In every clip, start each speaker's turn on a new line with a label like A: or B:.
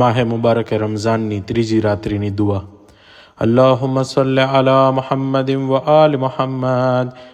A: માહે મુબારકે રમઝાનની ત્રીજી રાત્રિની દુઆ اللهم صل على محمد وآل محمد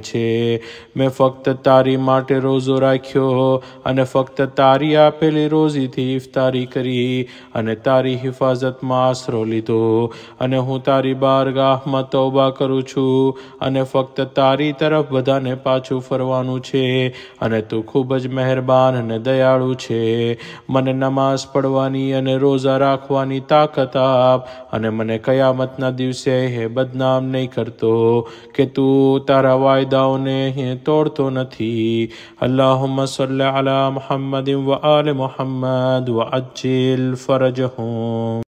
A: છે મે ફક્ત તારી માટે રોજો રાખ્યો હો અને ફક્ત તારી આપેલી રોજીથી ઇફતારી કરી અને તારી હિફાઝત માં સરોલીતો અને હું તારી બારગાહ માં તૌબા કરું છું અને ફક્ત તારી તરફ વઢને પાછું ફરવાનું છે અને તું ખૂબ જ મહેરબાન ને દયાલુ છે મને નમાઝ પાડવાની અને રોઝા રાખવાની તાકાત આપ અને મને કયામત ના દિવસે હે બદનામ નઈ કરતો કે તું તરવ ફાયદાઓને તોડતો નથી અલ્લાહુમ્મા સલ્લ અલા મુહમ્મદ વ આલ મુહમ્મદ વ અજિલ ફરજહુમ